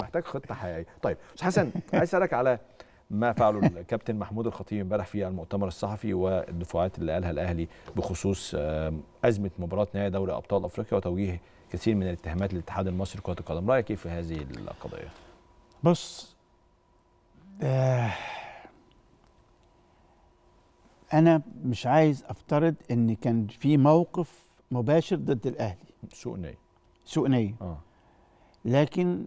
محتاج خطه حقيقيه طيب استاذ حسن عايز اسالك على ما فعله الكابتن محمود الخطيب امبارح في المؤتمر الصحفي والدفاعات اللي قالها الاهلي بخصوص ازمه مباراه نهائي دوري ابطال افريقيا وتوجيه كثير من الاتهامات للاتحاد المصري لكره القدم رايك ايه في هذه القضيه بص آه انا مش عايز افترض ان كان في موقف مباشر ضد الاهلي سوء نيه سوء نيه آه. لكن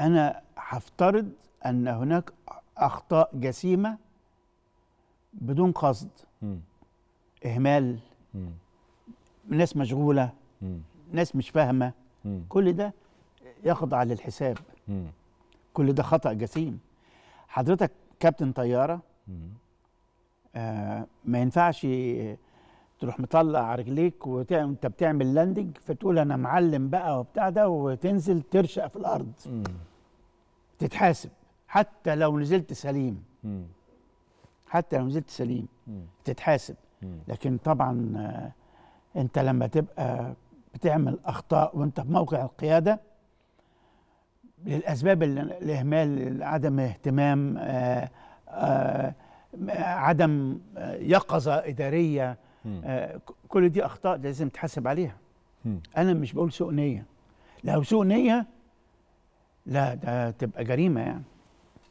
أنا هفترض أن هناك أخطاء جسيمة بدون قصد م. إهمال م. ناس مشغولة م. ناس مش فاهمة كل ده يخضع للحساب كل ده خطأ جسيم حضرتك كابتن طيارة آه ما ينفعش تروح مطلع رجليك وانت بتعمل لاندنج فتقول انا معلم بقى وبتاع ده وتنزل ترشق في الارض تتحاسب حتى لو نزلت سليم حتى لو نزلت سليم تتحاسب لكن طبعا آه، انت لما تبقى بتعمل اخطاء وانت في موقع القياده للاسباب الاهمال عدم اهتمام آه، آه، عدم يقظه اداريه كل دي اخطاء لازم تحاسب عليها انا مش بقول سوء نيه لو سوء نيه لا ده تبقى جريمه يعني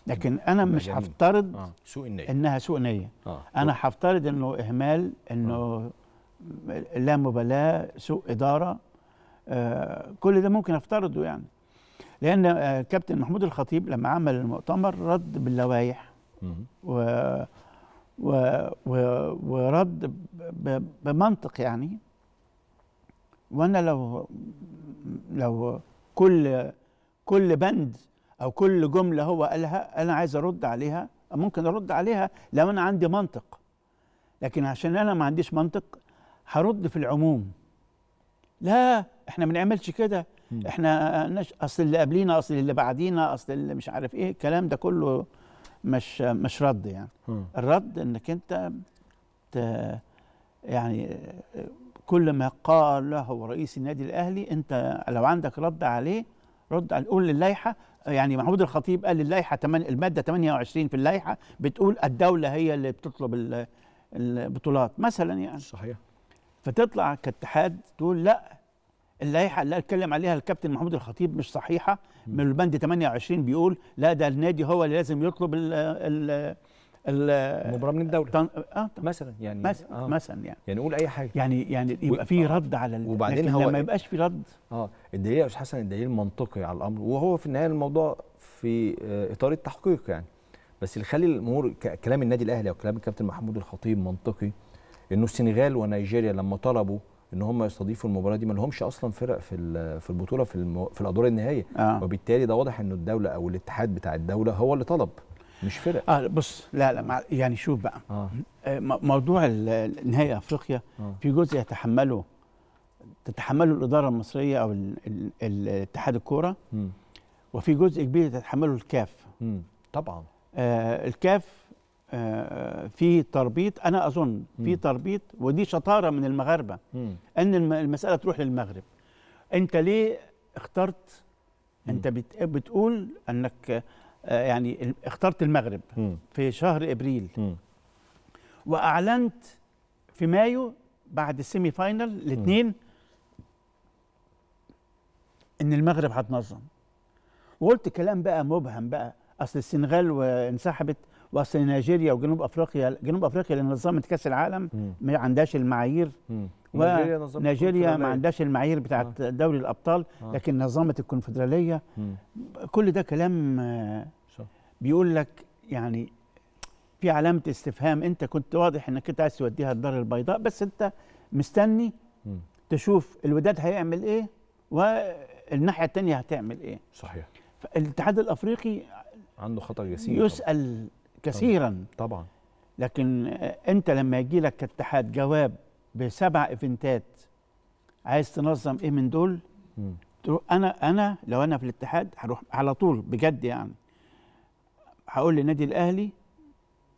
لكن انا مش جميل. هفترض آه. سوء النيه انها سوء نيه آه. انا هفترض انه اهمال انه آه. لا مبالاه سوء اداره آه كل ده ممكن افترضه يعني لان آه كابتن محمود الخطيب لما عمل المؤتمر رد باللوائح و, و, و ورد ب... بمنطق يعني وانا لو لو كل كل بند او كل جمله هو قالها انا عايز ارد عليها ممكن ارد عليها لو انا عندي منطق لكن عشان انا ما عنديش منطق هرد في العموم لا احنا ما بنعملش كده احنا نش... اصل اللي قبلينا اصل اللي بعدينا اصل اللي مش عارف ايه الكلام ده كله مش مش رد يعني م. الرد انك انت ت... يعني كل ما قاله رئيس النادي الاهلي انت لو عندك رد عليه رد على قول اللائحه يعني محمود الخطيب قال اللائحه الماده 28 في اللائحه بتقول الدوله هي اللي بتطلب البطولات مثلا يعني صحيح فتطلع كاتحاد تقول لا اللائحه اللي اتكلم عليها الكابتن محمود الخطيب مش صحيحه من البند 28 بيقول لا ده النادي هو اللي لازم يطلب المباراه من الدوري تن... اه مثلا يعني مثلا آه. مثلا يعني يعني نقول اي حاجه يعني يعني يبقى في آه. رد على ال... وبعدين هو لما يبقاش في رد اه الدليل يا استاذ حسن الدليل منطقي على الامر وهو في النهايه الموضوع في آه، اطار التحقيق يعني بس اللي خلي الامور كلام النادي الاهلي او كلام الكابتن محمود الخطيب منطقي انه السنغال ونيجيريا لما طلبوا ان هم يستضيفوا المباراه دي ما لهمش اصلا فرق في في البطوله في المو... في الادوار النهائيه آه. وبالتالي ده واضح انه الدوله او الاتحاد بتاع الدوله هو اللي طلب مش فرق اه بص لا لا مع يعني شوف بقى آه. آه، موضوع نهائي افريقيا آه. في جزء يتحمله تتحمله الاداره المصريه او الاتحاد الكوره وفي جزء كبير تتحمله الكاف مم. طبعا آه الكاف آه في تربيط انا اظن في تربيط ودي شطاره من المغاربه مم. ان المساله تروح للمغرب انت ليه اخترت انت بتقول انك آه، يعني اخترت المغرب م. في شهر ابريل م. واعلنت في مايو بعد السيمي فاينل الاثنين ان المغرب هتنظم وقلت كلام بقى مبهم بقى اصل السنغال وانسحبت واصل نيجيريا وجنوب افريقيا جنوب افريقيا اللي نظمت كاس العالم ما عندهاش المعايير م. ونيجيريا ما عندهاش المعايير بتاعه آه. دوري الابطال آه. لكن نظمت الكونفدراليه كل ده كلام بيقول لك يعني في علامه استفهام انت كنت واضح انك انت عايز توديها الدار البيضاء بس انت مستني م. تشوف الوداد هيعمل ايه والناحيه الثانيه هتعمل ايه صحيح الاتحاد الافريقي عنده خطر جسيم يسال طبعًا. كثيرا طبعا لكن انت لما يجي لك كاتحاد جواب بسبع ايفنتات عايز تنظم ايه من دول تروح انا انا لو انا في الاتحاد هروح على طول بجد يعني هقول للنادي الاهلي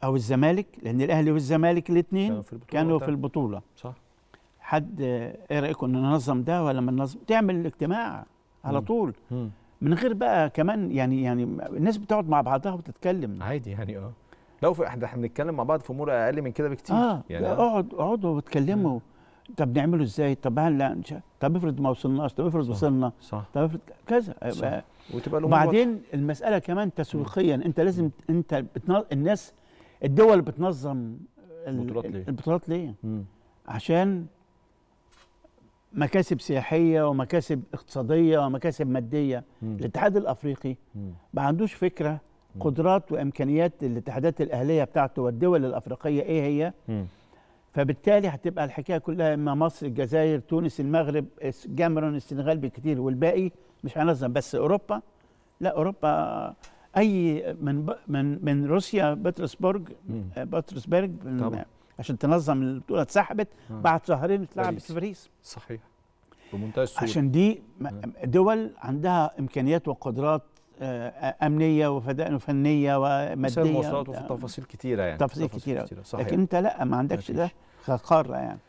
او الزمالك لان الاهلي والزمالك الاثنين كانوا في البطوله صح حد ايه رايكم ننظم ده ولا ما ننظم تعمل اجتماع على طول من غير بقى كمان يعني يعني الناس بتقعد مع بعضها وتتكلم عادي يعني اه لو في احنا بنتكلم مع بعض في امور اقل من كده بكتير اه يعني اقعد اقعدوا واتكلموا طب نعمله ازاي طب لا طب افرض ما وصلناش طب افرض وصلنا صح طب افرض كذا آه، آه، وتبقى الامور وبعدين المساله كمان تسويقيا انت لازم انت بتنظ... الناس الدول بتنظم البطولات ليه البطولات ليه عشان مكاسب سياحيه ومكاسب اقتصاديه ومكاسب ماديه الاتحاد الافريقي ما عندوش فكره قدرات وامكانيات الاتحادات الاهليه بتاعته والدول الافريقيه ايه هي فبالتالي هتبقى الحكايه كلها اما مصر الجزائر تونس المغرب جامرون السنغال بالكثير والباقي مش هنظم بس اوروبا لا اوروبا اي من ب... من من روسيا بطرسبرج آه، بطرسبرج من... عشان تنظم البطوله اتسحبت بعد شهرين اتلعبت في باريس صحيح بمنتهى السهوله عشان دي دول عندها امكانيات وقدرات آه، امنيه وفدائن فنيه وماديه المواصلات وفي تفاصيل كتيره يعني تفاصيل, تفاصيل كتيره, كتيرة. صحيح. لكن انت لا ما عندكش ده قاره يعني